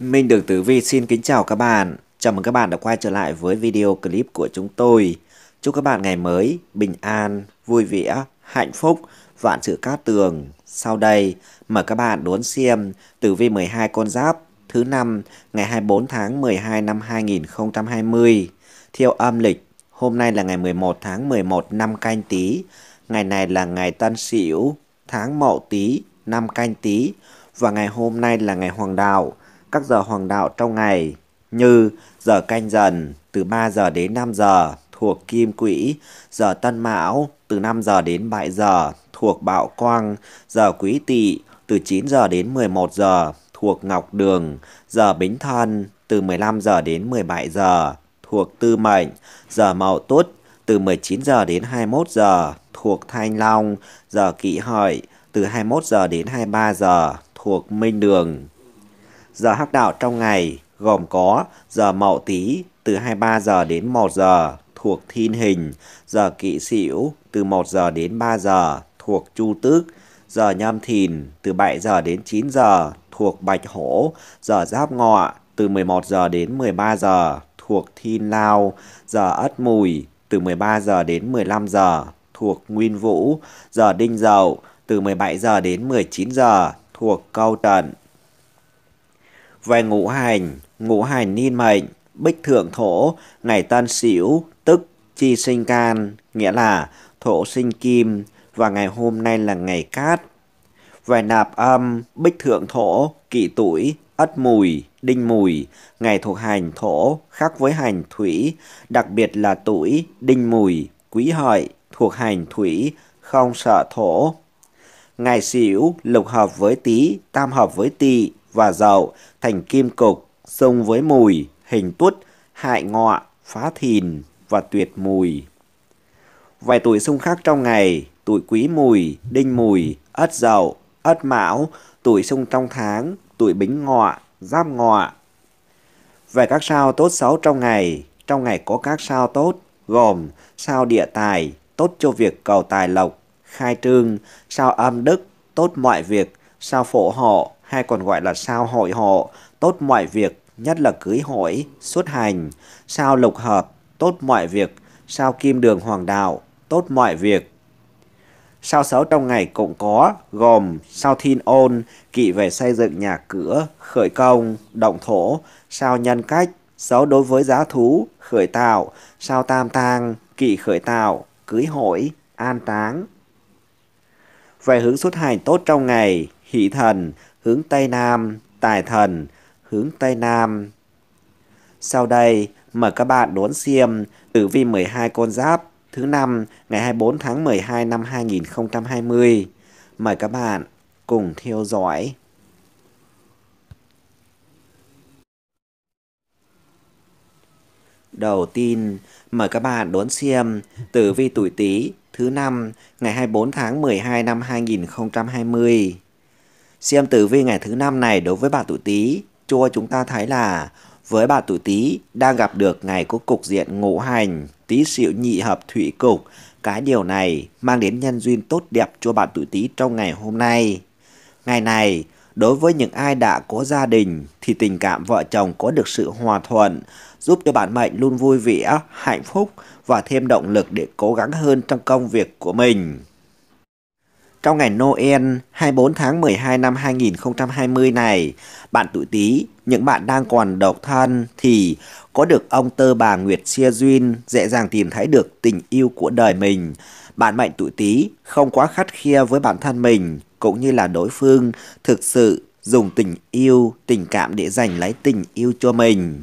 Minh Đường Tử Vi xin kính chào các bạn. Chào mừng các bạn đã quay trở lại với video clip của chúng tôi. Chúc các bạn ngày mới, bình an, vui vẻ, hạnh phúc, vạn sự cát tường. Sau đây, mời các bạn đón xem Tử Vi 12 con giáp thứ năm ngày 24 tháng 12 năm 2020. Theo âm lịch, hôm nay là ngày 11 tháng 11 năm canh tí. Ngày này là ngày tân sửu, tháng mậu tý, năm canh tí. Và ngày hôm nay là ngày hoàng đạo các giờ hoàng đạo trong ngày như giờ canh dần từ 3 giờ đến 5 giờ thuộc kim quỹ, giờ tân mão từ 5 giờ đến 7 giờ thuộc bạo quang, giờ quý tỵ từ 9 giờ đến 11 giờ thuộc ngọc đường, giờ bính thân từ 15 giờ đến 17 giờ thuộc tư mệnh, giờ mậu tuất từ 19 giờ đến 21 giờ thuộc thanh long, giờ kỵ hợi từ 21 giờ đến 23 giờ thuộc minh đường. Giờ hắc đạo trong ngày gồm có giờ mậu tý từ 23 giờ đến 1 giờ thuộc thiên hình, giờ kỵ sửu từ 1 giờ đến 3 giờ thuộc chu tước, giờ nhâm thìn từ 7 giờ đến 9 giờ thuộc bạch hổ, giờ giáp ngọ từ 11 giờ đến 13 giờ thuộc thiên lao, giờ ất mùi từ 13 giờ đến 15 giờ thuộc nguyên vũ, giờ đinh dậu từ 17 giờ đến 19 giờ thuộc câu trận về ngũ hành, ngũ hành niên mệnh, bích thượng thổ, ngày tân sửu tức chi sinh can, nghĩa là thổ sinh kim và ngày hôm nay là ngày cát. Về nạp âm, bích thượng thổ, kỷ tuổi, ất mùi, đinh mùi, ngày thuộc hành thổ khác với hành thủy, đặc biệt là tuổi đinh mùi, quý hợi thuộc hành thủy, không sợ thổ. Ngày xỉu lục hợp với tý, tam hợp với tỵ, và dậu thành kim cục, xông với mùi, hình tuất, hại ngọ, phá thìn và tuyệt mùi. Vài tuổi xung khắc trong ngày, tuổi quý mùi, đinh mùi, ất dậu, ất mão, tuổi xung trong tháng, tuổi bính ngọ, giáp ngọ. Về các sao tốt xấu trong ngày, trong ngày có các sao tốt gồm sao địa tài, tốt cho việc cầu tài lộc, khai trương, sao âm đức, tốt mọi việc, sao phổ hộ, hay còn gọi là sao hội hộ, tốt mọi việc, nhất là cưới hỏi, xuất hành, sao lục hợp, tốt mọi việc, sao kim đường hoàng đạo, tốt mọi việc. Sao xấu trong ngày cũng có, gồm sao thiên ôn, kỵ về xây dựng nhà cửa, khởi công, động thổ, sao nhân cách, xấu đối với giá thú, khởi tạo, sao tam tang, kỵ khởi tạo, cưới hỏi, an táng. Về hướng xuất hành tốt trong ngày, hỷ thần, hướng Tây Nam, Tài Thần, hướng Tây Nam. Sau đây, mời các bạn đón xem tử vi 12 con giáp thứ năm ngày 24 tháng 12 năm 2020. Mời các bạn cùng theo dõi. Đầu tiên, mời các bạn đón xem tử vi tuổi Tý thứ năm ngày 24 tháng 12 năm 2020. Xem tử vi ngày thứ năm này đối với bà tuổi Tý, cho chúng ta thấy là với bà tuổi Tý đang gặp được ngày có cục diện ngũ hành, Tý xịu nhị hợp thủy cục. Cái điều này mang đến nhân duyên tốt đẹp cho bạn tuổi Tý trong ngày hôm nay. Ngày này, đối với những ai đã có gia đình thì tình cảm vợ chồng có được sự hòa thuận, giúp cho bạn mệnh luôn vui vẻ, hạnh phúc và thêm động lực để cố gắng hơn trong công việc của mình. Trong ngày Noel 24 tháng 12 năm 2020 này, bạn tuổi Tý, những bạn đang còn độc thân thì có được ông tơ bà Nguyệt Xia Duyên dễ dàng tìm thấy được tình yêu của đời mình. Bạn mệnh tuổi Tý không quá khắt khe với bản thân mình cũng như là đối phương thực sự dùng tình yêu, tình cảm để giành lấy tình yêu cho mình.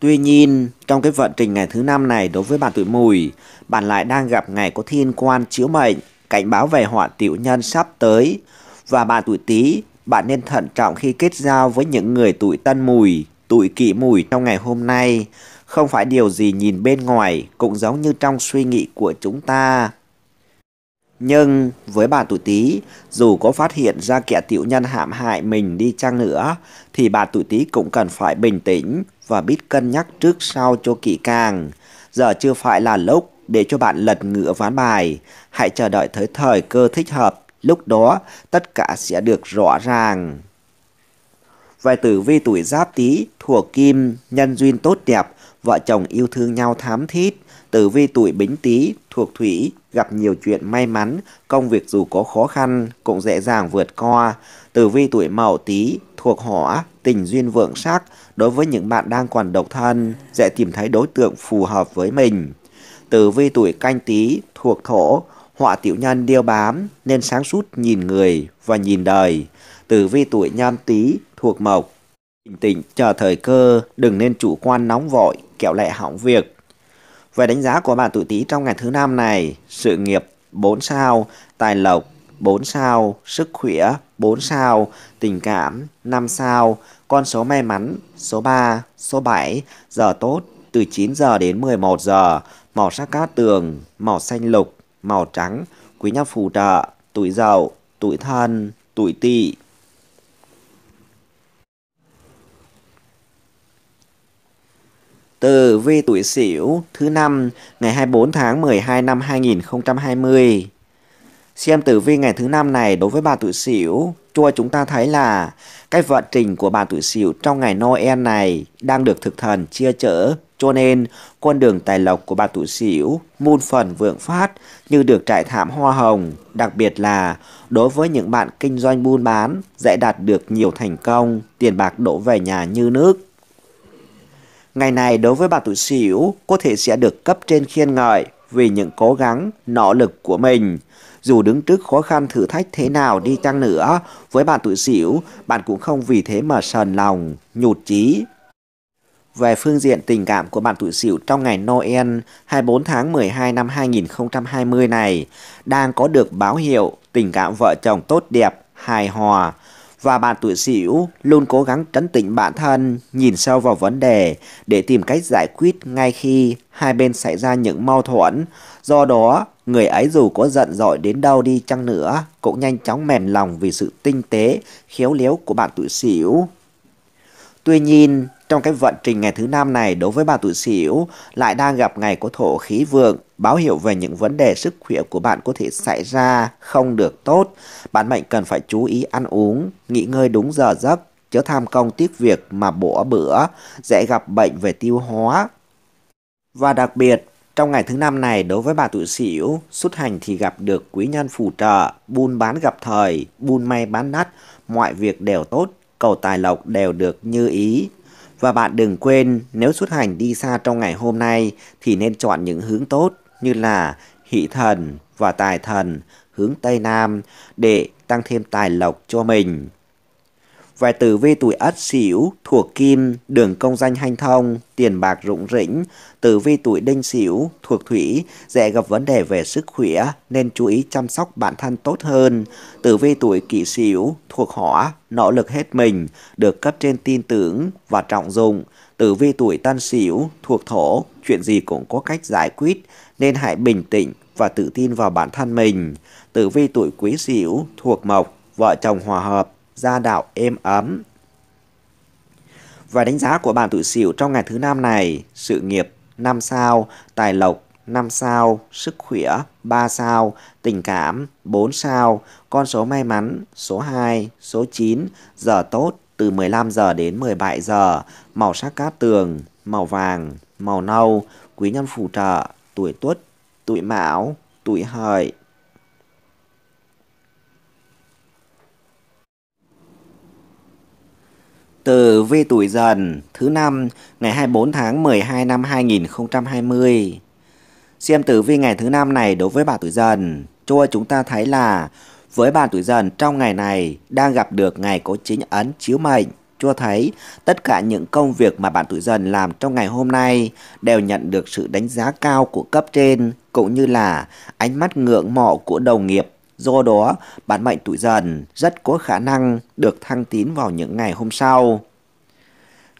Tuy nhiên, trong cái vận trình ngày thứ năm này đối với bạn tuổi mùi, bạn lại đang gặp ngày có thiên quan chiếu mệnh cảnh báo về họa tiểu nhân sắp tới. Và bạn tuổi Tý, bạn nên thận trọng khi kết giao với những người tuổi Tân Mùi, tuổi Kỷ Mùi trong ngày hôm nay. Không phải điều gì nhìn bên ngoài cũng giống như trong suy nghĩ của chúng ta. Nhưng với bạn tuổi Tý, dù có phát hiện ra kẻ tiểu nhân hãm hại mình đi chăng nữa, thì bạn tuổi Tý cũng cần phải bình tĩnh và biết cân nhắc trước sau cho kỹ càng. Giờ chưa phải là lúc để cho bạn lật ngựa ván bài. Hãy chờ đợi tới thời cơ thích hợp, lúc đó tất cả sẽ được rõ ràng. Về tử vi tuổi giáp tý thuộc kim, nhân duyên tốt đẹp, vợ chồng yêu thương nhau thám thiết. Tử vi tuổi bính tý thuộc thủy, gặp nhiều chuyện may mắn, công việc dù có khó khăn cũng dễ dàng vượt qua. Tử vi tuổi mậu tý thuộc hỏa, tình duyên vượng sắc, đối với những bạn đang còn độc thân, dễ tìm thấy đối tượng phù hợp với mình tử vi tuổi canh tí thuộc thổ, họa tiểu nhân điêu bám nên sáng suốt nhìn người và nhìn đời. Tử vi tuổi nhâm tí thuộc mộc, bình tĩnh chờ thời cơ, đừng nên chủ quan nóng vội, kẹo lại hỏng việc. Về đánh giá của bạn tuổi tí trong ngày thứ năm này, sự nghiệp 4 sao, tài lộc 4 sao, sức khỏe 4 sao, tình cảm 5 sao, con số may mắn số 3, số 7, giờ tốt từ 9 giờ đến 11 giờ, màu sắc cá tường, màu xanh lục, màu trắng, quý nhân phù trợ, tuổi dậu, tuổi thân, tuổi tỵ. Từ vi tuổi Sửu thứ năm ngày 24 tháng 12 năm 2020. Xem tử vi ngày thứ năm này đối với bà tuổi Sửu, cho chúng ta thấy là cái vận trình của bà tuổi Sửu trong ngày Noel này đang được thực thần chia chở cho nên, con đường tài lộc của bà tụ xỉu, muôn phần vượng phát như được trải thảm hoa hồng. Đặc biệt là, đối với những bạn kinh doanh buôn bán, dễ đạt được nhiều thành công, tiền bạc đổ về nhà như nước. Ngày này đối với bà tụ xỉu, có thể sẽ được cấp trên khiên ngợi vì những cố gắng, nỗ lực của mình. Dù đứng trước khó khăn thử thách thế nào đi chăng nữa, với bạn tuổi xỉu, bạn cũng không vì thế mà sờn lòng, nhụt chí về phương diện tình cảm của bạn tuổi Sửu trong ngày Noel 24 tháng 12 năm 2020 này đang có được báo hiệu tình cảm vợ chồng tốt đẹp, hài hòa và bạn tuổi Sửu luôn cố gắng trấn tĩnh bản thân, nhìn sâu vào vấn đề để tìm cách giải quyết ngay khi hai bên xảy ra những mâu thuẫn. Do đó, người ấy dù có giận dỗi đến đâu đi chăng nữa cũng nhanh chóng mềm lòng vì sự tinh tế, khéo léo của bạn tuổi Sửu. Tuy nhiên, trong cái vận trình ngày thứ năm này đối với bà tuổi Sửu lại đang gặp ngày có thổ khí vượng, báo hiệu về những vấn đề sức khỏe của bạn có thể xảy ra không được tốt. Bạn mệnh cần phải chú ý ăn uống, nghỉ ngơi đúng giờ giấc, chớ tham công tiếc việc mà bỏ bữa, dễ gặp bệnh về tiêu hóa. Và đặc biệt, trong ngày thứ năm này đối với bà tuổi Sửu, xuất hành thì gặp được quý nhân phù trợ, buôn bán gặp thời, buôn may bán đắt, mọi việc đều tốt, cầu tài lộc đều được như ý, và bạn đừng quên nếu xuất hành đi xa trong ngày hôm nay thì nên chọn những hướng tốt như là hỷ thần và tài thần hướng Tây Nam để tăng thêm tài lộc cho mình về tử vi tuổi ất sửu thuộc kim đường công danh hanh thông tiền bạc rủng rỉnh tử vi tuổi đinh sửu thuộc thủy dễ gặp vấn đề về sức khỏe nên chú ý chăm sóc bản thân tốt hơn tử vi tuổi kỷ sửu thuộc hỏa nỗ lực hết mình được cấp trên tin tưởng và trọng dụng tử vi tuổi tân sửu thuộc thổ chuyện gì cũng có cách giải quyết nên hãy bình tĩnh và tự tin vào bản thân mình tử vi tuổi quý sửu thuộc mộc vợ chồng hòa hợp gia đạo êm ấm. Và đánh giá của bạn tự xỉu trong ngày thứ năm này, sự nghiệp 5 sao, tài lộc 5 sao, sức khỏe 3 sao, tình cảm 4 sao, con số may mắn số 2, số 9, giờ tốt từ 15 giờ đến 17 giờ, màu sắc cát tường, màu vàng, màu nâu, quý nhân phù trợ, tuổi tuất, tuổi mão, tuổi hợi, Tử vi tuổi dần thứ năm ngày 24 tháng 12 năm 2020. Xem tử vi ngày thứ năm này đối với bà tuổi dần, cho chúng ta thấy là với bà tuổi dần trong ngày này đang gặp được ngày có chính ấn chiếu mệnh cho thấy tất cả những công việc mà bạn tuổi dần làm trong ngày hôm nay đều nhận được sự đánh giá cao của cấp trên cũng như là ánh mắt ngưỡng mộ của đồng nghiệp Do đó, bản mệnh tuổi dần rất có khả năng được thăng tín vào những ngày hôm sau.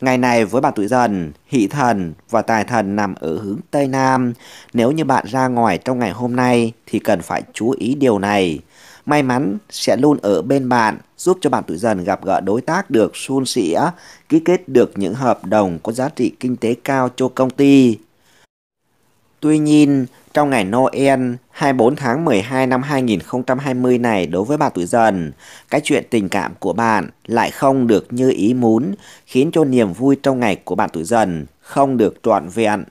Ngày này với bạn tuổi dần, hỷ thần và tài thần nằm ở hướng Tây Nam. Nếu như bạn ra ngoài trong ngày hôm nay thì cần phải chú ý điều này. May mắn sẽ luôn ở bên bạn, giúp cho bạn tuổi dần gặp gỡ đối tác được suôn sẻ, ký kết được những hợp đồng có giá trị kinh tế cao cho công ty. Tuy nhiên, trong ngày Noel 24 tháng 12 năm 2020 này đối với bà tuổi dần, cái chuyện tình cảm của bạn lại không được như ý muốn, khiến cho niềm vui trong ngày của bạn tuổi dần không được trọn vẹn.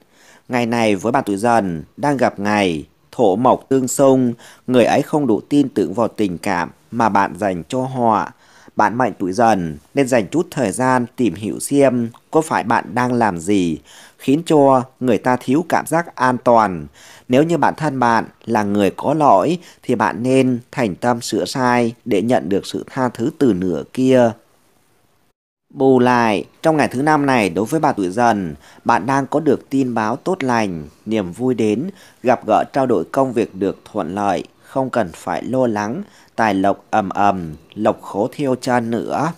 Ngày này với bạn tuổi dần đang gặp ngày thổ mộc tương xung, người ấy không đủ tin tưởng vào tình cảm mà bạn dành cho họ. Bạn mệnh tuổi dần nên dành chút thời gian tìm hiểu xem có phải bạn đang làm gì, khiến cho người ta thiếu cảm giác an toàn. Nếu như bản thân bạn là người có lỗi thì bạn nên thành tâm sửa sai để nhận được sự tha thứ từ nửa kia. Bù lại, trong ngày thứ năm này đối với bà tuổi dần, bạn đang có được tin báo tốt lành, niềm vui đến, gặp gỡ trao đổi công việc được thuận lợi, không cần phải lo lắng, tài lộc ầm ầm, lộc khổ theo chân nữa.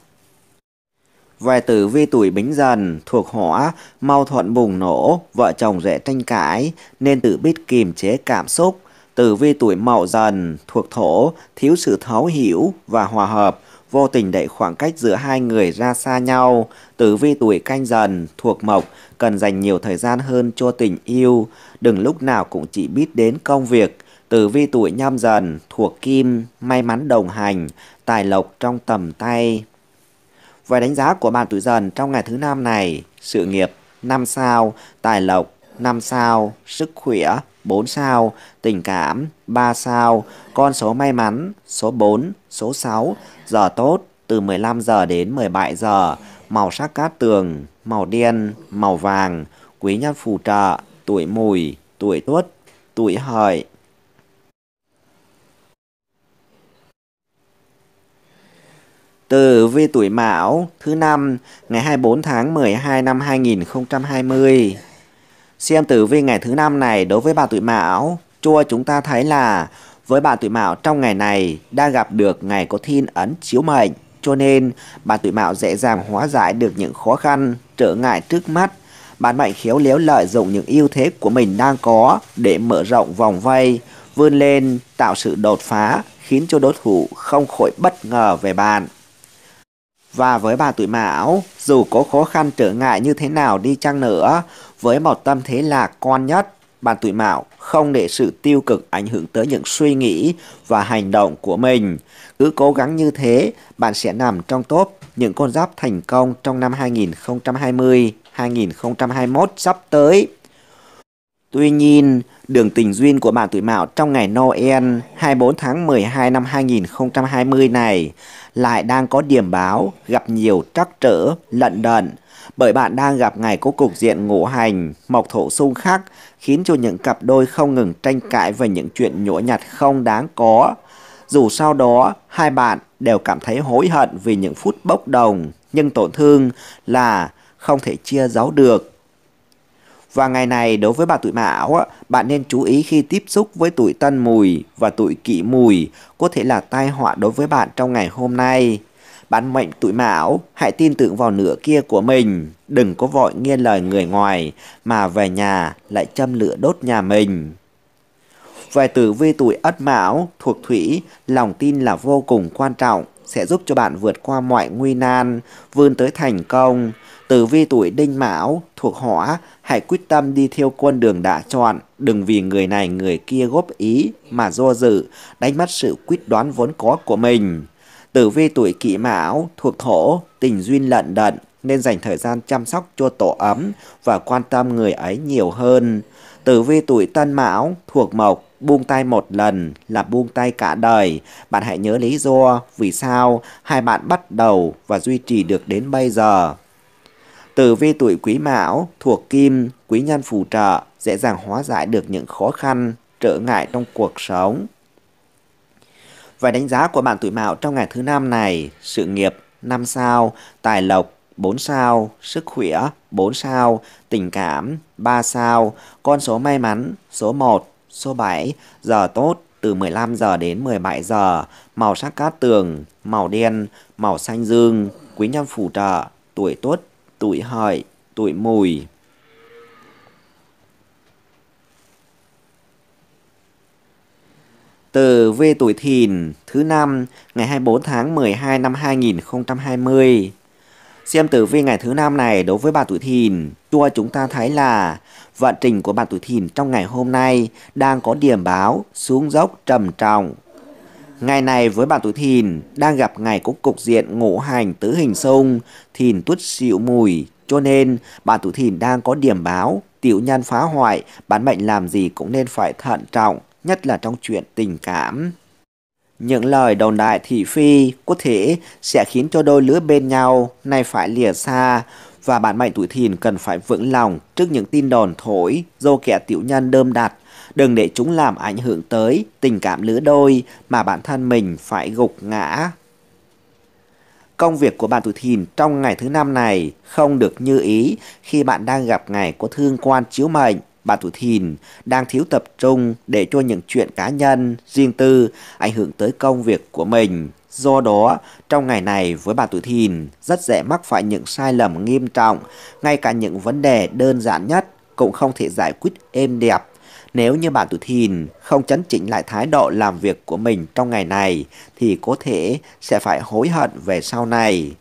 Vài tử vi tuổi bính dần, thuộc hỏa, mau thuận bùng nổ, vợ chồng dễ tranh cãi, nên tự biết kiềm chế cảm xúc. Tử vi tuổi mậu dần, thuộc thổ, thiếu sự thấu hiểu và hòa hợp, vô tình đẩy khoảng cách giữa hai người ra xa nhau. Tử vi tuổi canh dần, thuộc mộc, cần dành nhiều thời gian hơn cho tình yêu, đừng lúc nào cũng chỉ biết đến công việc. Tử vi tuổi nhâm dần, thuộc kim, may mắn đồng hành, tài lộc trong tầm tay. Về đánh giá của bạn tuổi dần trong ngày thứ năm này, sự nghiệp 5 sao, tài lộc 5 sao, sức khỏe 4 sao, tình cảm 3 sao, con số may mắn số 4, số 6, giờ tốt từ 15 giờ đến 17 giờ, màu sắc cát tường, màu đen, màu vàng, quý nhân phù trợ, tuổi mùi, tuổi tuất, tuổi hợi, Tử vi tuổi Mão thứ năm ngày 24 tháng 12 năm 2020. Xem tử vi ngày thứ năm này đối với bà tuổi Mão, chua chúng ta thấy là với bà tuổi Mão trong ngày này đã gặp được ngày có thiên ấn chiếu mệnh, cho nên bà tuổi Mão dễ dàng hóa giải được những khó khăn, trở ngại trước mắt. Bạn mệnh khéo léo lợi dụng những ưu thế của mình đang có để mở rộng vòng vây, vươn lên, tạo sự đột phá, khiến cho đối thủ không khỏi bất ngờ về bạn. Và với bà tuổi Mão, dù có khó khăn trở ngại như thế nào đi chăng nữa, với một tâm thế là con nhất, bà tuổi Mão không để sự tiêu cực ảnh hưởng tới những suy nghĩ và hành động của mình. Cứ cố gắng như thế, bạn sẽ nằm trong top những con giáp thành công trong năm 2020-2021 sắp tới. Tuy nhiên, đường tình duyên của bạn tuổi Mão trong ngày Noel 24 tháng 12 năm 2020 này lại đang có điểm báo gặp nhiều trắc trở, lận đận. Bởi bạn đang gặp ngày có cục diện ngũ hành, mộc thổ xung khắc, khiến cho những cặp đôi không ngừng tranh cãi về những chuyện nhỗ nhặt không đáng có. Dù sau đó, hai bạn đều cảm thấy hối hận vì những phút bốc đồng, nhưng tổn thương là không thể chia giấu được. Và ngày này đối với bà tuổi mão, á, bạn nên chú ý khi tiếp xúc với tuổi tân mùi và tuổi kỷ mùi có thể là tai họa đối với bạn trong ngày hôm nay. Bạn mệnh tuổi mão, hãy tin tưởng vào nửa kia của mình, đừng có vội nghe lời người ngoài mà về nhà lại châm lửa đốt nhà mình. Về tử vi tuổi ất mão thuộc thủy, lòng tin là vô cùng quan trọng, sẽ giúp cho bạn vượt qua mọi nguy nan, vươn tới thành công, Tử vi tuổi đinh mão thuộc hỏa, hãy quyết tâm đi theo con đường đã chọn, đừng vì người này người kia góp ý mà do dự, đánh mất sự quyết đoán vốn có của mình. Tử vi tuổi kỷ mão thuộc thổ, tình duyên lận đận, nên dành thời gian chăm sóc cho tổ ấm và quan tâm người ấy nhiều hơn. Tử vi tuổi tân mão thuộc mộc, buông tay một lần là buông tay cả đời. Bạn hãy nhớ lý do vì sao hai bạn bắt đầu và duy trì được đến bây giờ. Tử vi tuổi quý mão thuộc kim, quý nhân phù trợ, dễ dàng hóa giải được những khó khăn, trở ngại trong cuộc sống. Và đánh giá của bạn tuổi mão trong ngày thứ năm này, sự nghiệp 5 sao, tài lộc 4 sao, sức khỏe 4 sao, tình cảm 3 sao, con số may mắn số 1, số 7, giờ tốt từ 15 giờ đến 17 giờ, màu sắc cát tường, màu đen, màu xanh dương, quý nhân phù trợ, tuổi tốt tuổi hợi, tuổi mùi. Từ về tuổi thìn thứ năm ngày 24 tháng 12 năm 2020. Xem tử vi ngày thứ năm này đối với bà tuổi thìn, cho chúng ta thấy là vận trình của bạn tuổi thìn trong ngày hôm nay đang có điểm báo xuống dốc trầm trọng Ngày này với bà tuổi thìn đang gặp ngày có cục diện ngũ hành tứ hình xung, thìn tuất xịu mùi, cho nên bà tuổi thìn đang có điểm báo, tiểu nhân phá hoại, bản mệnh làm gì cũng nên phải thận trọng, nhất là trong chuyện tình cảm. Những lời đồn đại thị phi có thể sẽ khiến cho đôi lứa bên nhau này phải lìa xa và bản mệnh tuổi thìn cần phải vững lòng trước những tin đồn thổi do kẻ tiểu nhân đơm đặt đừng để chúng làm ảnh hưởng tới tình cảm lứa đôi mà bản thân mình phải gục ngã. Công việc của bạn tuổi thìn trong ngày thứ năm này không được như ý khi bạn đang gặp ngày có thương quan chiếu mệnh. Bạn tuổi thìn đang thiếu tập trung để cho những chuyện cá nhân, riêng tư ảnh hưởng tới công việc của mình. Do đó, trong ngày này với bạn tuổi thìn rất dễ mắc phải những sai lầm nghiêm trọng, ngay cả những vấn đề đơn giản nhất cũng không thể giải quyết êm đẹp nếu như bạn tuổi thìn không chấn chỉnh lại thái độ làm việc của mình trong ngày này thì có thể sẽ phải hối hận về sau này.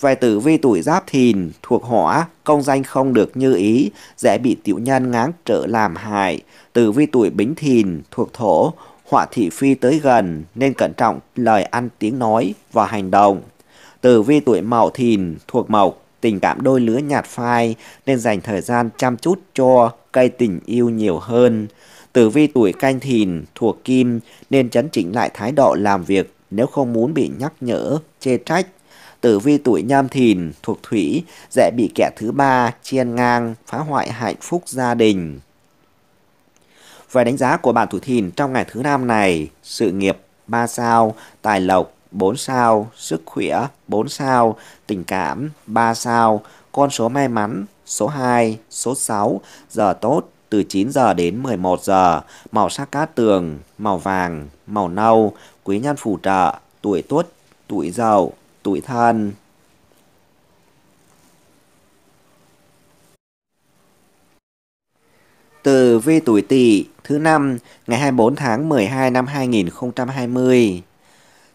Về tử vi tuổi giáp thìn, thuộc hỏa, công danh không được như ý, dễ bị tiểu nhân ngáng trở làm hại. Tử vi tuổi bính thìn, thuộc thổ, họa thị phi tới gần nên cẩn trọng lời ăn tiếng nói và hành động. Tử vi tuổi mậu thìn, thuộc mộc, tình cảm đôi lứa nhạt phai nên dành thời gian chăm chút cho cây tình yêu nhiều hơn. Tử vi tuổi canh thìn thuộc kim nên chấn chỉnh lại thái độ làm việc nếu không muốn bị nhắc nhở, chê trách. Tử vi tuổi nhâm thìn thuộc thủy dễ bị kẻ thứ ba chiên ngang phá hoại hạnh phúc gia đình. Về đánh giá của bạn tuổi thìn trong ngày thứ năm này, sự nghiệp 3 sao, tài lộc 4 sao, sức khỏe 4 sao, tình cảm 3 sao, con số may mắn số 2, số 6, giờ tốt từ 9 giờ đến 11 giờ, màu sắc cát tường, màu vàng, màu nâu, quý nhân phù trợ, tuổi tuất, tuổi dậu, tuổi thân. Từ vi tuổi Tỵ thứ năm ngày 24 tháng 12 năm 2020.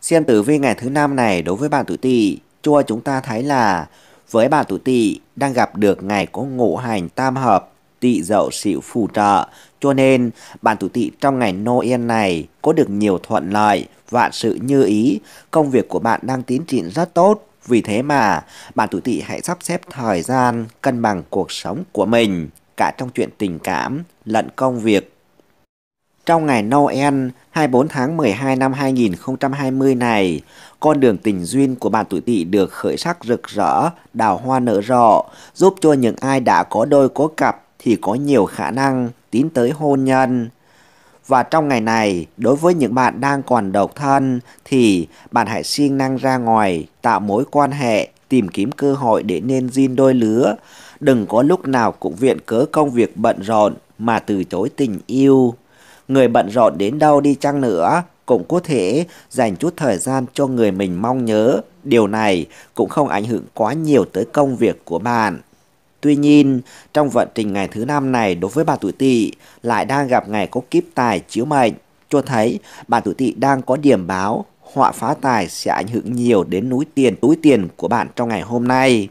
Xem tử vi ngày thứ năm này đối với bạn tuổi tỵ, cho chúng ta thấy là với bạn tuổi tỵ đang gặp được ngày có ngũ hành tam hợp tỵ dậu sửu phù trợ, cho nên bạn tuổi tỵ trong ngày Noel này có được nhiều thuận lợi, vạn sự như ý, công việc của bạn đang tiến triển rất tốt. Vì thế mà bạn tuổi tỵ hãy sắp xếp thời gian cân bằng cuộc sống của mình cả trong chuyện tình cảm lẫn công việc trong ngày Noel 24 tháng 12 năm 2020 này, con đường tình duyên của bạn tuổi tỵ được khởi sắc rực rỡ, đào hoa nở rộ, giúp cho những ai đã có đôi có cặp thì có nhiều khả năng tiến tới hôn nhân. Và trong ngày này, đối với những bạn đang còn độc thân thì bạn hãy siêng năng ra ngoài, tạo mối quan hệ, tìm kiếm cơ hội để nên duyên đôi lứa. Đừng có lúc nào cũng viện cớ công việc bận rộn mà từ chối tình yêu người bận rộn đến đâu đi chăng nữa cũng có thể dành chút thời gian cho người mình mong nhớ. Điều này cũng không ảnh hưởng quá nhiều tới công việc của bạn. Tuy nhiên, trong vận trình ngày thứ năm này đối với bà tuổi tỵ lại đang gặp ngày có kiếp tài chiếu mệnh, cho thấy bà tuổi tỵ đang có điểm báo họa phá tài sẽ ảnh hưởng nhiều đến núi tiền túi tiền của bạn trong ngày hôm nay.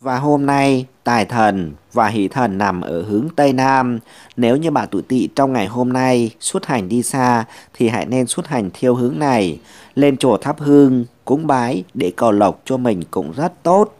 Và hôm nay, tài thần và hỷ thần nằm ở hướng Tây Nam. Nếu như bạn tuổi tỵ trong ngày hôm nay xuất hành đi xa thì hãy nên xuất hành theo hướng này. Lên chùa thắp hương, cúng bái để cầu lộc cho mình cũng rất tốt.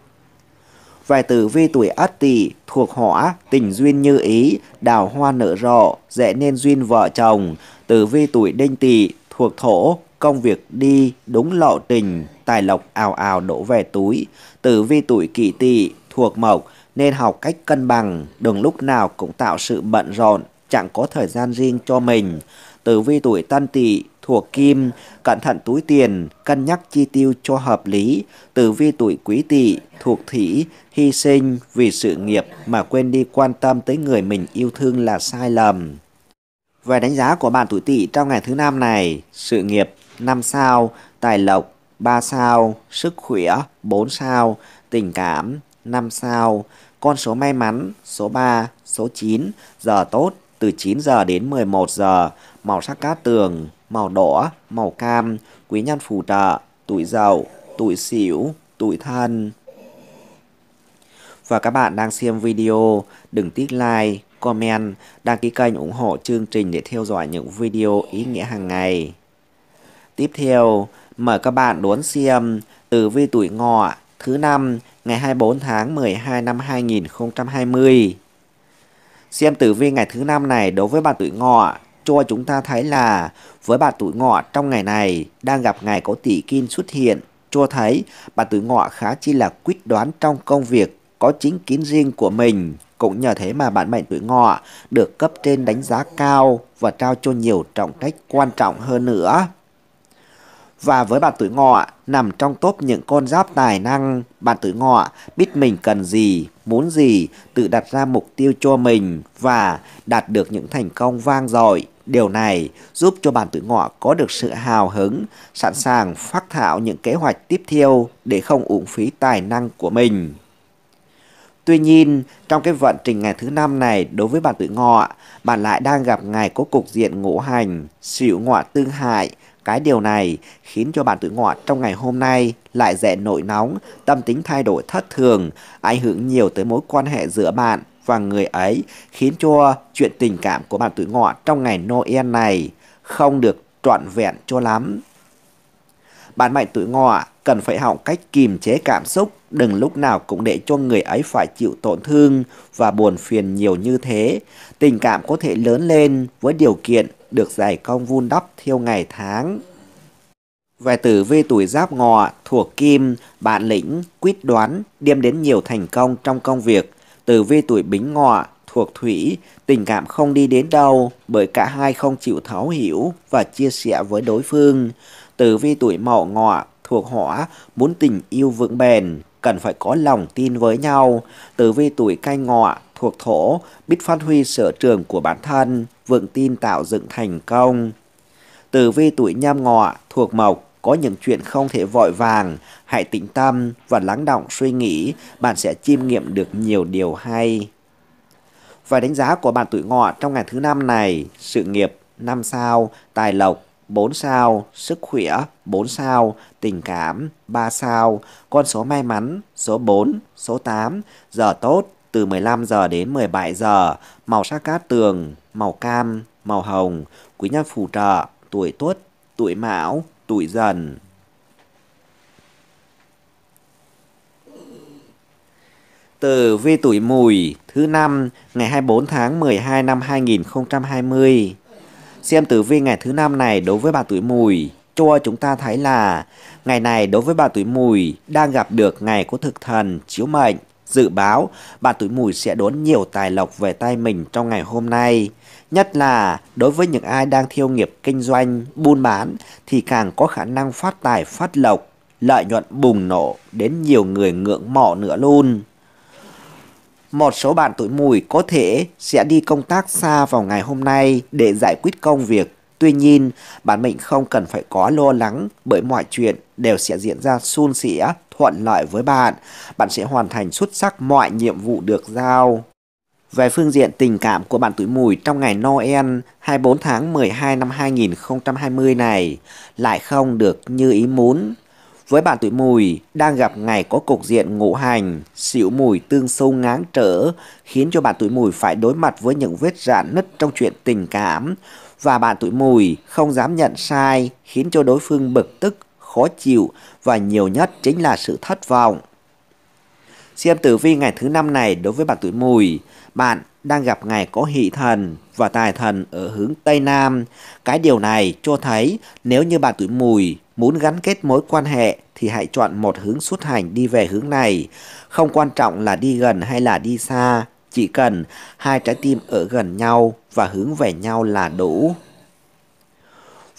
Vài tử vi tuổi Ất Tỵ thuộc hỏa, tình duyên như ý, đào hoa nở rộ, dễ nên duyên vợ chồng. Tử vi tuổi Đinh Tỵ thuộc thổ, công việc đi đúng lộ trình, tài lộc ào ào đổ về túi. Tử vi tuổi kỷ tỵ thuộc mộc nên học cách cân bằng, đừng lúc nào cũng tạo sự bận rộn, chẳng có thời gian riêng cho mình. Tử vi tuổi tân tỵ thuộc kim, cẩn thận túi tiền, cân nhắc chi tiêu cho hợp lý. Tử vi tuổi quý tỵ thuộc thủy, hy sinh vì sự nghiệp mà quên đi quan tâm tới người mình yêu thương là sai lầm. Về đánh giá của bạn tuổi tỵ trong ngày thứ năm này, sự nghiệp năm sao, tài lộc 3 sao, sức khỏe 4 sao, tình cảm 5 sao, con số may mắn số 3, số 9, giờ tốt từ 9 giờ đến 11 giờ, màu sắc cát tường, màu đỏ, màu cam, quý nhân phù trợ, tuổi giàu tuổi xỉu tuổi thân. Và các bạn đang xem video, đừng tiếc like, comment, đăng ký kênh ủng hộ chương trình để theo dõi những video ý nghĩa hàng ngày. Tiếp theo, Mời các bạn đón xem tử vi tuổi ngọ thứ năm ngày 24 tháng 12 năm 2020. Xem tử vi ngày thứ năm này đối với bạn tuổi ngọ cho chúng ta thấy là với bạn tuổi ngọ trong ngày này đang gặp ngày có tỷ kim xuất hiện cho thấy bạn tuổi ngọ khá chi là quyết đoán trong công việc có chính kiến riêng của mình cũng nhờ thế mà bạn mệnh tuổi ngọ được cấp trên đánh giá cao và trao cho nhiều trọng trách quan trọng hơn nữa và với bạn tuổi ngọ, nằm trong top những con giáp tài năng, bạn tuổi ngọ biết mình cần gì, muốn gì, tự đặt ra mục tiêu cho mình và đạt được những thành công vang dội. Điều này giúp cho bạn tuổi ngọ có được sự hào hứng, sẵn sàng phát thảo những kế hoạch tiếp theo để không uổng phí tài năng của mình. Tuy nhiên, trong cái vận trình ngày thứ năm này đối với bạn tuổi ngọ, bạn lại đang gặp ngày có cục diện ngũ hành, xỉu ngọ tương hại cái điều này khiến cho bạn tuổi ngọ trong ngày hôm nay lại dễ nổi nóng, tâm tính thay đổi thất thường, ảnh hưởng nhiều tới mối quan hệ giữa bạn và người ấy, khiến cho chuyện tình cảm của bạn tuổi ngọ trong ngày Noel này không được trọn vẹn cho lắm. Bạn mệnh tuổi ngọ cần phải học cách kìm chế cảm xúc, đừng lúc nào cũng để cho người ấy phải chịu tổn thương và buồn phiền nhiều như thế. Tình cảm có thể lớn lên với điều kiện được giải công vun đắp theo ngày tháng. Về tử vi tuổi giáp ngọ, thuộc kim, bản lĩnh, quyết đoán, đem đến nhiều thành công trong công việc. Tử vi tuổi bính ngọ, thuộc thủy, tình cảm không đi đến đâu bởi cả hai không chịu thấu hiểu và chia sẻ với đối phương. Tử vi tuổi mậu ngọ, thuộc hỏa, muốn tình yêu vững bền, cần phải có lòng tin với nhau. Tử vi tuổi canh ngọ, thuộc thổ biết phát huy sở trường của bản thân, vượng tin tạo dựng thành công. Tử vi tuổi nhâm ngọ thuộc mộc có những chuyện không thể vội vàng, hãy tĩnh tâm và lắng động suy nghĩ, bạn sẽ chiêm nghiệm được nhiều điều hay. Và đánh giá của bạn tuổi ngọ trong ngày thứ năm này, sự nghiệp 5 sao, tài lộc 4 sao, sức khỏe 4 sao, tình cảm 3 sao, con số may mắn số 4, số 8, giờ tốt từ 15 giờ đến 17 giờ, màu sắc cát tường, màu cam, màu hồng, quý nhân phù trợ, tuổi tuất, tuổi mão, tuổi dần. từ vi tuổi mùi thứ năm ngày 24 tháng 12 năm 2020. Xem tử vi ngày thứ năm này đối với bà tuổi mùi cho chúng ta thấy là ngày này đối với bà tuổi mùi đang gặp được ngày của thực thần chiếu mệnh Dự báo, bạn tuổi mùi sẽ đốn nhiều tài lộc về tay mình trong ngày hôm nay. Nhất là đối với những ai đang thiêu nghiệp kinh doanh, buôn bán thì càng có khả năng phát tài phát lộc, lợi nhuận bùng nổ đến nhiều người ngưỡng mộ nữa luôn. Một số bạn tuổi mùi có thể sẽ đi công tác xa vào ngày hôm nay để giải quyết công việc. Tuy nhiên, bạn mệnh không cần phải có lo lắng bởi mọi chuyện đều sẽ diễn ra suôn sẻ thuận lợi với bạn. Bạn sẽ hoàn thành xuất sắc mọi nhiệm vụ được giao. Về phương diện tình cảm của bạn tuổi mùi trong ngày Noel 24 tháng 12 năm 2020 này lại không được như ý muốn. Với bạn tuổi mùi, đang gặp ngày có cục diện ngũ hành, xỉu mùi tương sâu ngáng trở, khiến cho bạn tuổi mùi phải đối mặt với những vết rạn nứt trong chuyện tình cảm. Và bạn tuổi mùi không dám nhận sai, khiến cho đối phương bực tức khó chịu và nhiều nhất chính là sự thất vọng. Xem tử vi ngày thứ năm này đối với bạn tuổi mùi, bạn đang gặp ngày có hỷ thần và tài thần ở hướng Tây Nam. Cái điều này cho thấy nếu như bạn tuổi mùi muốn gắn kết mối quan hệ thì hãy chọn một hướng xuất hành đi về hướng này. Không quan trọng là đi gần hay là đi xa, chỉ cần hai trái tim ở gần nhau và hướng về nhau là đủ.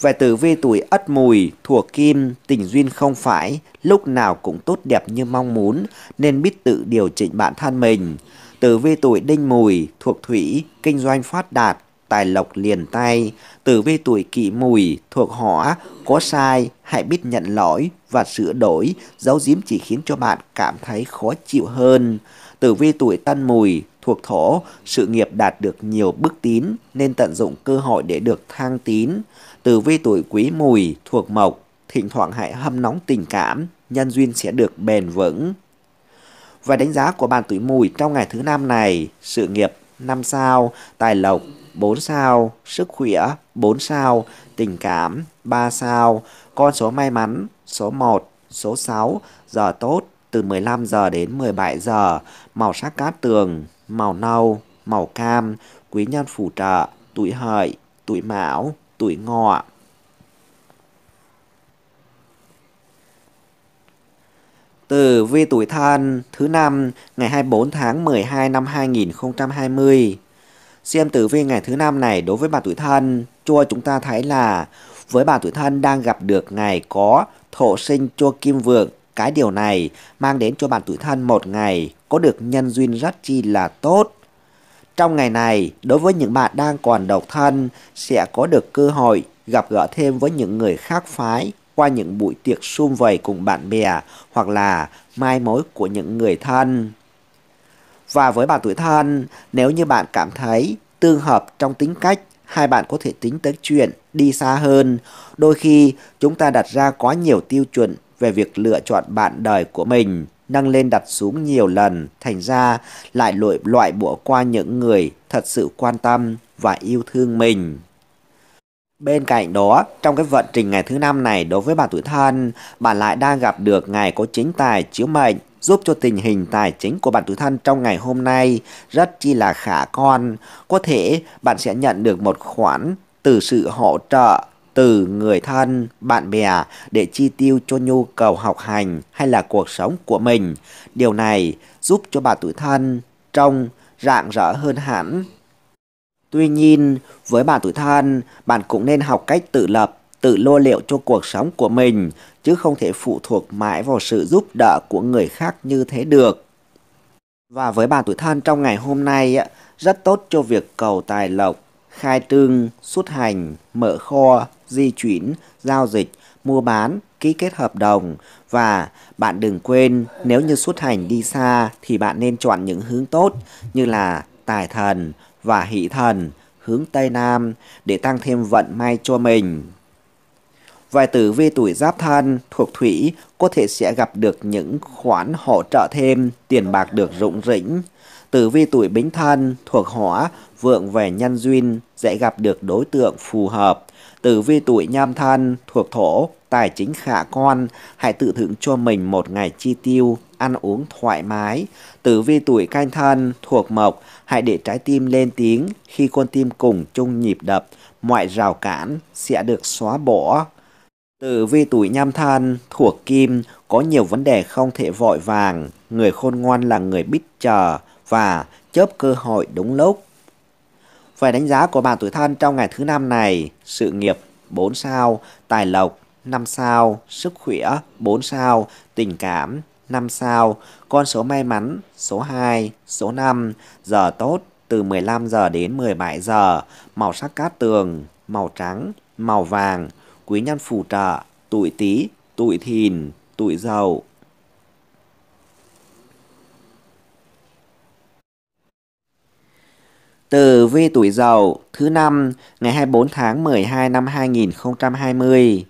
Về tử vi tuổi ất mùi, thuộc kim, tình duyên không phải, lúc nào cũng tốt đẹp như mong muốn, nên biết tự điều chỉnh bản thân mình. Tử vi tuổi đinh mùi, thuộc thủy, kinh doanh phát đạt, tài lộc liền tay. Tử vi tuổi kỷ mùi, thuộc hỏa, có sai, hãy biết nhận lỗi và sửa đổi, giấu giếm chỉ khiến cho bạn cảm thấy khó chịu hơn. Tử vi tuổi tân mùi, thuộc thổ, sự nghiệp đạt được nhiều bước tín nên tận dụng cơ hội để được thăng tín từ vi tuổi quý mùi thuộc mộc, thỉnh thoảng hãy hâm nóng tình cảm, nhân duyên sẽ được bền vững. Và đánh giá của bạn tuổi mùi trong ngày thứ năm này, sự nghiệp 5 sao, tài lộc 4 sao, sức khỏe 4 sao, tình cảm 3 sao, con số may mắn số 1, số 6, giờ tốt từ 15 giờ đến 17 giờ, màu sắc cát tường, màu nâu, màu cam, quý nhân phù trợ, tuổi hợi, tuổi mão, tuổi ngọ. từ vi tuổi thân thứ năm ngày 24 tháng 12 năm 2020. Xem tử vi ngày thứ năm này đối với bà tuổi thân, cho chúng ta thấy là với bà tuổi thân đang gặp được ngày có thổ sinh cho kim vượng. Cái điều này mang đến cho bạn tuổi thân một ngày có được nhân duyên rất chi là tốt trong ngày này, đối với những bạn đang còn độc thân, sẽ có được cơ hội gặp gỡ thêm với những người khác phái qua những buổi tiệc sum vầy cùng bạn bè hoặc là mai mối của những người thân. Và với bạn tuổi thân, nếu như bạn cảm thấy tương hợp trong tính cách, hai bạn có thể tính tới chuyện đi xa hơn. Đôi khi chúng ta đặt ra quá nhiều tiêu chuẩn về việc lựa chọn bạn đời của mình nâng lên đặt xuống nhiều lần, thành ra lại loại loại bỏ qua những người thật sự quan tâm và yêu thương mình. Bên cạnh đó, trong cái vận trình ngày thứ năm này đối với bà tuổi thân, bạn lại đang gặp được ngày có chính tài chiếu mệnh, giúp cho tình hình tài chính của bạn tuổi thân trong ngày hôm nay rất chi là khả con. Có thể bạn sẽ nhận được một khoản từ sự hỗ trợ từ người thân, bạn bè để chi tiêu cho nhu cầu học hành hay là cuộc sống của mình. Điều này giúp cho bà tuổi thân trông rạng rỡ hơn hẳn. Tuy nhiên, với bạn tuổi thân, bạn cũng nên học cách tự lập, tự lo liệu cho cuộc sống của mình, chứ không thể phụ thuộc mãi vào sự giúp đỡ của người khác như thế được. Và với bạn tuổi thân trong ngày hôm nay, rất tốt cho việc cầu tài lộc khai trương, xuất hành, mở kho, di chuyển, giao dịch, mua bán, ký kết hợp đồng và bạn đừng quên nếu như xuất hành đi xa thì bạn nên chọn những hướng tốt như là tài thần và hỷ thần hướng Tây Nam để tăng thêm vận may cho mình. Vài tử vi tuổi giáp thân thuộc thủy có thể sẽ gặp được những khoản hỗ trợ thêm, tiền bạc được rụng rỉnh. Tử vi tuổi bính thân thuộc hỏa vượng về nhân duyên, dễ gặp được đối tượng phù hợp. Tử vi tuổi nhâm thân thuộc thổ, tài chính khả quan, hãy tự thưởng cho mình một ngày chi tiêu, ăn uống thoải mái. Tử vi tuổi canh thân thuộc mộc, hãy để trái tim lên tiếng khi con tim cùng chung nhịp đập, mọi rào cản sẽ được xóa bỏ. Tử vi tuổi nhâm thân thuộc kim có nhiều vấn đề không thể vội vàng, người khôn ngoan là người biết chờ và chớp cơ hội đúng lúc. Về đánh giá của bạn tuổi thân trong ngày thứ năm này, sự nghiệp 4 sao, tài lộc 5 sao, sức khỏe 4 sao, tình cảm 5 sao, con số may mắn số 2, số 5, giờ tốt từ 15 giờ đến 17 giờ, màu sắc cát tường, màu trắng, màu vàng, quý nhân phù trợ, tuổi tí, tuổi thìn, tuổi dậu. Tử vi tuổi Dậu thứ năm ngày 24 tháng 12 năm 2020.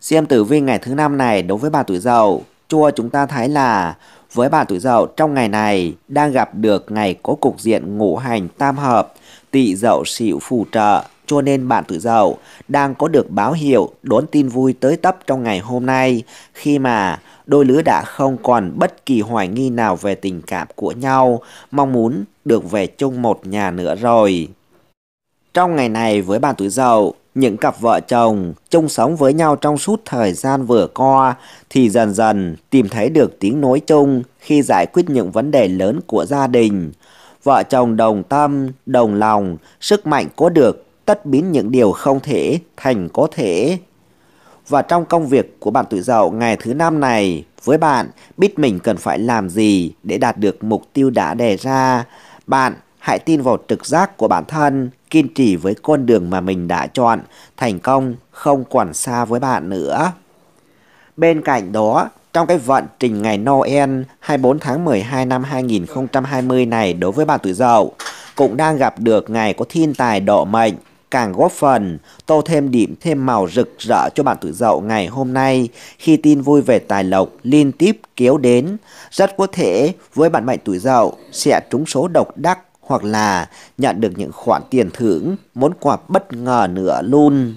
Xem tử vi ngày thứ năm này đối với bà tuổi Dậu, chua chúng ta thấy là với bà tuổi Dậu trong ngày này đang gặp được ngày có cục diện ngũ hành tam hợp, tỵ Dậu sửu phù trợ cho nên bạn tuổi dậu đang có được báo hiệu đón tin vui tới tấp trong ngày hôm nay khi mà đôi lứa đã không còn bất kỳ hoài nghi nào về tình cảm của nhau, mong muốn được về chung một nhà nữa rồi. Trong ngày này với bạn tuổi dậu, những cặp vợ chồng chung sống với nhau trong suốt thời gian vừa qua thì dần dần tìm thấy được tiếng nói chung khi giải quyết những vấn đề lớn của gia đình. Vợ chồng đồng tâm, đồng lòng, sức mạnh có được tất biến những điều không thể thành có thể. Và trong công việc của bạn tuổi dậu ngày thứ năm này, với bạn biết mình cần phải làm gì để đạt được mục tiêu đã đề ra. Bạn hãy tin vào trực giác của bản thân, kiên trì với con đường mà mình đã chọn, thành công không còn xa với bạn nữa. Bên cạnh đó, trong cái vận trình ngày Noel 24 tháng 12 năm 2020 này đối với bạn tuổi dậu, cũng đang gặp được ngày có thiên tài độ mệnh càng góp phần tô thêm điểm thêm màu rực rỡ cho bạn tuổi dậu ngày hôm nay khi tin vui về tài lộc liên tiếp kéo đến. Rất có thể với bạn mệnh tuổi dậu sẽ trúng số độc đắc hoặc là nhận được những khoản tiền thưởng, món quà bất ngờ nữa luôn.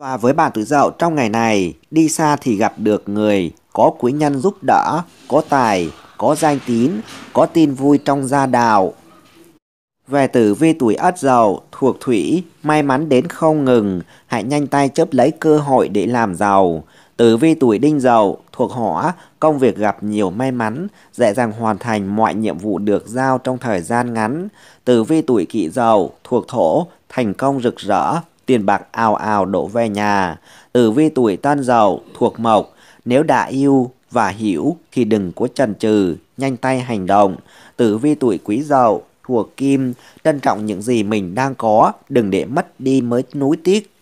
Và với bạn tuổi dậu trong ngày này, đi xa thì gặp được người có quý nhân giúp đỡ, có tài, có danh tín, có tin vui trong gia đạo, về tử vi tuổi ất dậu thuộc thủy, may mắn đến không ngừng, hãy nhanh tay chấp lấy cơ hội để làm giàu. Tử vi tuổi đinh dậu thuộc hỏa, công việc gặp nhiều may mắn, dễ dàng hoàn thành mọi nhiệm vụ được giao trong thời gian ngắn. Tử vi tuổi kỷ dậu thuộc thổ, thành công rực rỡ, tiền bạc ào ào đổ về nhà. Tử vi tuổi tân dậu thuộc mộc, nếu đã yêu và hiểu thì đừng có chần chừ, nhanh tay hành động. Tử vi tuổi quý dậu của Kim, trân trọng những gì mình đang có, đừng để mất đi mới nuối tiếc.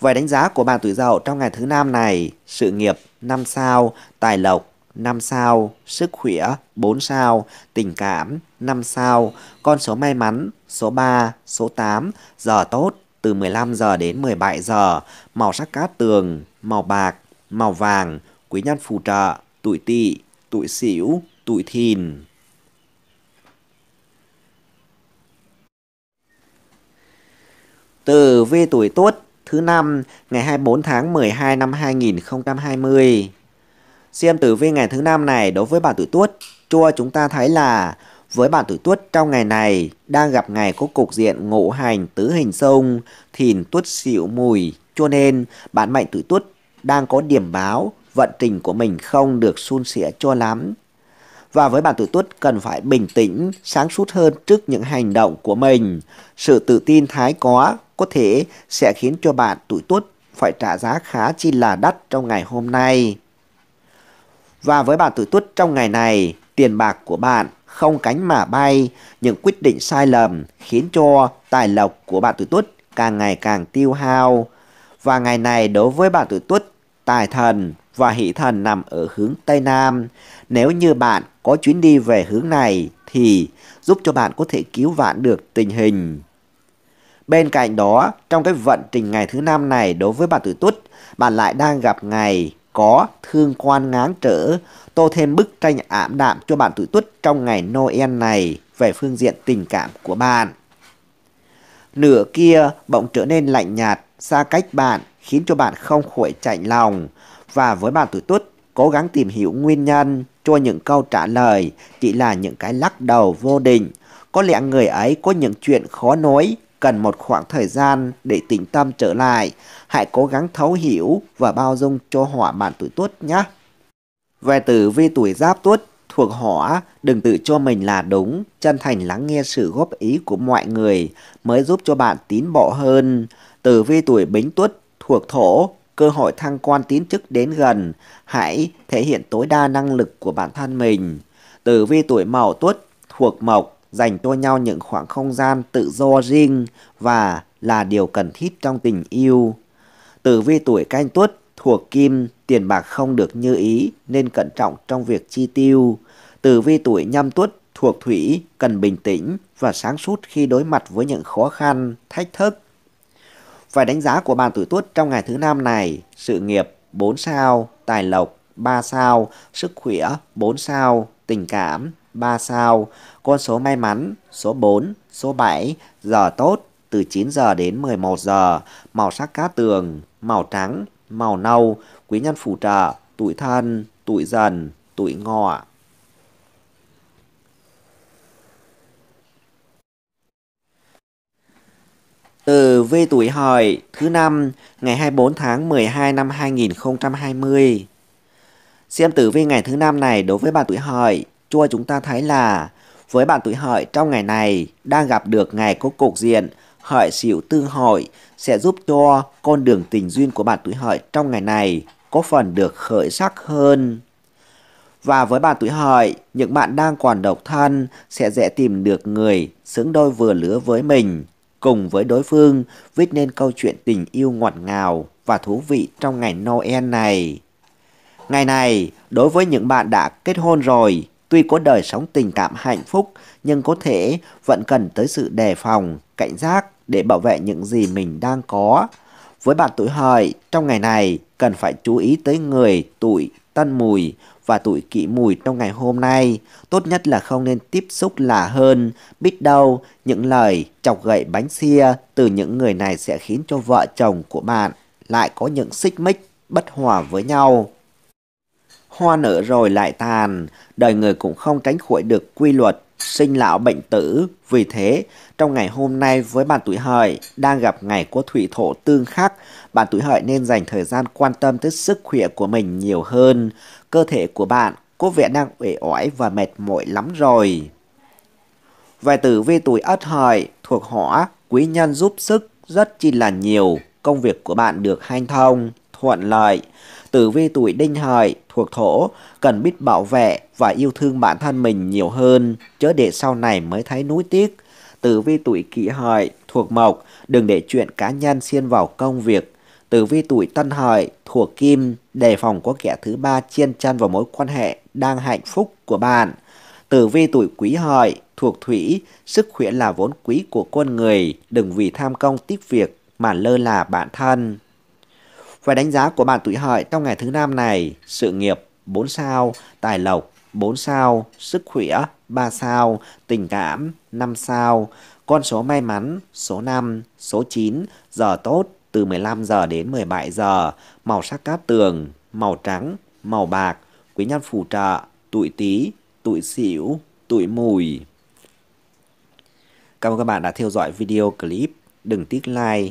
Vậy đánh giá của bạn tuổi Dậu trong ngày thứ năm này, sự nghiệp 5 sao, tài lộc 5 sao, sức khỏe 4 sao, tình cảm 5 sao, con số may mắn số 3, số 8, giờ tốt từ 15 giờ đến 17 giờ, màu sắc cát tường, màu bạc, màu vàng, quý nhân phù trợ, tuổi tỵ, tuổi sửu, tuổi thìn. Tử vi tuổi Tuất thứ năm ngày 24 tháng 12 năm 2020. Xem tử vi ngày thứ năm này đối với bạn tuổi Tuất, cho chúng ta thấy là với bạn tuổi Tuất trong ngày này đang gặp ngày có cục diện ngũ hành tứ hình xung, thìn Tuất xịu mùi, cho nên bạn mệnh tuổi Tuất đang có điểm báo vận trình của mình không được suôn sẻ cho lắm. Và với bạn tuổi Tuất cần phải bình tĩnh, sáng suốt hơn trước những hành động của mình. Sự tự tin thái quá có thể sẽ khiến cho bạn tuổi tuốt phải trả giá khá chi là đắt trong ngày hôm nay. Và với bạn tuổi tuốt trong ngày này, tiền bạc của bạn không cánh mà bay, những quyết định sai lầm khiến cho tài lộc của bạn tuổi tuốt càng ngày càng tiêu hao. Và ngày này đối với bạn tuổi tuốt, tài thần và hỷ thần nằm ở hướng Tây Nam. Nếu như bạn có chuyến đi về hướng này thì giúp cho bạn có thể cứu vãn được tình hình. Bên cạnh đó, trong cái vận trình ngày thứ năm này đối với bà tuổi tuất, bạn lại đang gặp ngày có thương quan ngáng trở, tô thêm bức tranh ảm đạm cho bạn tuổi tuất trong ngày Noel này về phương diện tình cảm của bạn. Nửa kia bỗng trở nên lạnh nhạt, xa cách bạn, khiến cho bạn không khỏi chạy lòng. Và với bạn tuổi tuất, cố gắng tìm hiểu nguyên nhân cho những câu trả lời chỉ là những cái lắc đầu vô định. Có lẽ người ấy có những chuyện khó nói cần một khoảng thời gian để tĩnh tâm trở lại. Hãy cố gắng thấu hiểu và bao dung cho hỏa mãn tuổi tuất nhé. Về tử vi tuổi giáp tuất thuộc hỏa, đừng tự cho mình là đúng, chân thành lắng nghe sự góp ý của mọi người mới giúp cho bạn tiến bộ hơn. Tử vi tuổi bính tuất thuộc thổ, cơ hội thăng quan tiến chức đến gần, hãy thể hiện tối đa năng lực của bản thân mình. Tử vi tuổi mậu tuất thuộc mộc, dành cho nhau những khoảng không gian tự do riêng và là điều cần thiết trong tình yêu. Tử vi tuổi canh tuất thuộc kim, tiền bạc không được như ý nên cẩn trọng trong việc chi tiêu. Tử vi tuổi nhâm tuất thuộc thủy cần bình tĩnh và sáng suốt khi đối mặt với những khó khăn, thách thức. Phải đánh giá của bạn tuổi tuất trong ngày thứ năm này, sự nghiệp 4 sao, tài lộc 3 sao, sức khỏe 4 sao, tình cảm 3 sao, con số may mắn, số 4, số 7, giờ tốt, từ 9 giờ đến 11 giờ, màu sắc cá tường, màu trắng, màu nâu, quý nhân phù trợ, tuổi thân, tuổi dần, tuổi ngọ. Từ vi tuổi hợi thứ năm ngày 24 tháng 12 năm 2020. Xem tử vi ngày thứ năm này đối với bà tuổi hợi cho chúng ta thấy là với bạn tuổi hợi trong ngày này đang gặp được ngày có cục diện hợi xỉu tương hội sẽ giúp cho con đường tình duyên của bạn tuổi hợi trong ngày này có phần được khởi sắc hơn. Và với bạn tuổi hợi, những bạn đang còn độc thân sẽ dễ tìm được người xứng đôi vừa lứa với mình, cùng với đối phương viết nên câu chuyện tình yêu ngọt ngào và thú vị trong ngày Noel này. Ngày này, đối với những bạn đã kết hôn rồi, Tuy có đời sống tình cảm hạnh phúc, nhưng có thể vẫn cần tới sự đề phòng, cảnh giác để bảo vệ những gì mình đang có. Với bạn tuổi hợi, trong ngày này cần phải chú ý tới người tuổi tân mùi và tuổi Kỷ mùi trong ngày hôm nay. Tốt nhất là không nên tiếp xúc là hơn, biết đâu những lời chọc gậy bánh xia từ những người này sẽ khiến cho vợ chồng của bạn lại có những xích mích bất hòa với nhau hoa nở rồi lại tàn, đời người cũng không tránh khỏi được quy luật sinh lão bệnh tử. Vì thế, trong ngày hôm nay với bạn tuổi hợi đang gặp ngày của thủy thổ tương khắc, bạn tuổi hợi nên dành thời gian quan tâm tới sức khỏe của mình nhiều hơn. Cơ thể của bạn có vẻ đang uể oải và mệt mỏi lắm rồi. Vài tử vi tuổi ất hợi thuộc hỏa, quý nhân giúp sức rất chi là nhiều, công việc của bạn được hanh thông thuận lợi. Tử vi tuổi đinh hợi thuộc thổ cần biết bảo vệ và yêu thương bản thân mình nhiều hơn, chớ để sau này mới thấy nuối tiếc. Tử vi tuổi kỷ hợi thuộc mộc, đừng để chuyện cá nhân xiên vào công việc. Tử vi tuổi tân hợi thuộc kim, đề phòng có kẻ thứ ba chen chân vào mối quan hệ đang hạnh phúc của bạn. Tử vi tuổi quý hợi thuộc thủy, sức khỏe là vốn quý của con người, đừng vì tham công tiếc việc mà lơ là bản thân. Và đánh giá của bạn tuổi hợi trong ngày thứ năm này, sự nghiệp 4 sao, tài lộc 4 sao, sức khỏe 3 sao, tình cảm 5 sao, con số may mắn số 5, số 9, giờ tốt từ 15 giờ đến 17 giờ, màu sắc cát tường, màu trắng, màu bạc, quý nhân phù trợ, tuổi Tý, tuổi Sửu, tuổi Mùi. Cảm ơn các bạn đã theo dõi video clip. Đừng tiếc like,